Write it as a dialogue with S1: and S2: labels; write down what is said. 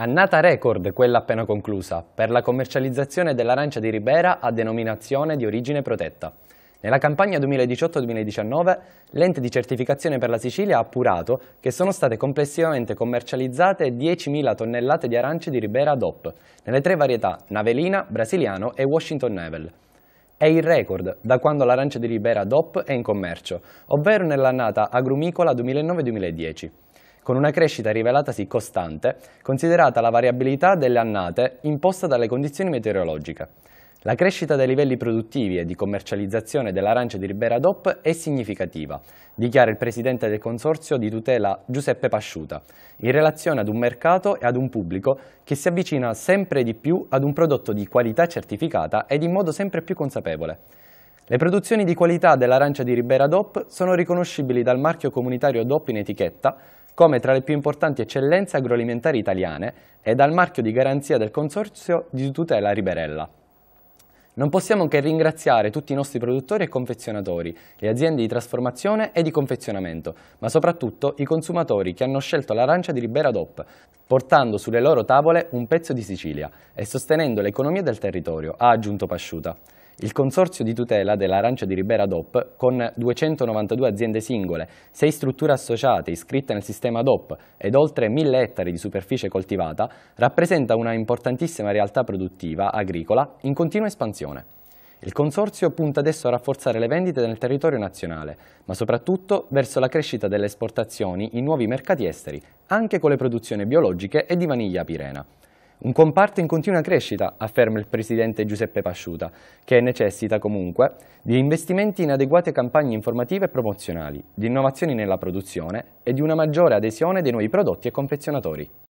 S1: Annata record quella appena conclusa per la commercializzazione dell'arancia di Ribera a denominazione di origine protetta. Nella campagna 2018-2019 l'ente di certificazione per la Sicilia ha appurato che sono state complessivamente commercializzate 10.000 tonnellate di arance di Ribera DOP nelle tre varietà Navelina, Brasiliano e Washington Navel. È il record da quando l'arancia di Ribera DOP è in commercio, ovvero nell'annata agrumicola 2009-2010 con una crescita rivelatasi costante, considerata la variabilità delle annate imposta dalle condizioni meteorologiche. La crescita dei livelli produttivi e di commercializzazione dell'arancia di Ribera DOP è significativa, dichiara il presidente del consorzio di tutela Giuseppe Pasciuta, in relazione ad un mercato e ad un pubblico che si avvicina sempre di più ad un prodotto di qualità certificata ed in modo sempre più consapevole. Le produzioni di qualità dell'arancia di Ribera DOP sono riconoscibili dal marchio comunitario DOP in etichetta, come tra le più importanti eccellenze agroalimentari italiane e dal marchio di garanzia del Consorzio di tutela Riberella. Non possiamo che ringraziare tutti i nostri produttori e confezionatori, le aziende di trasformazione e di confezionamento, ma soprattutto i consumatori che hanno scelto l'arancia di Ribera DOP, portando sulle loro tavole un pezzo di Sicilia e sostenendo l'economia del territorio, ha aggiunto Pasciuta. Il consorzio di tutela dell'arancia di Ribera DOP, con 292 aziende singole, 6 strutture associate iscritte nel sistema DOP ed oltre 1000 ettari di superficie coltivata, rappresenta una importantissima realtà produttiva agricola in continua espansione. Il Consorzio punta adesso a rafforzare le vendite nel territorio nazionale, ma soprattutto verso la crescita delle esportazioni in nuovi mercati esteri, anche con le produzioni biologiche e di vaniglia pirena. Un comparto in continua crescita, afferma il presidente Giuseppe Pasciuta, che necessita comunque di investimenti in adeguate campagne informative e promozionali, di innovazioni nella produzione e di una maggiore adesione dei nuovi prodotti e confezionatori.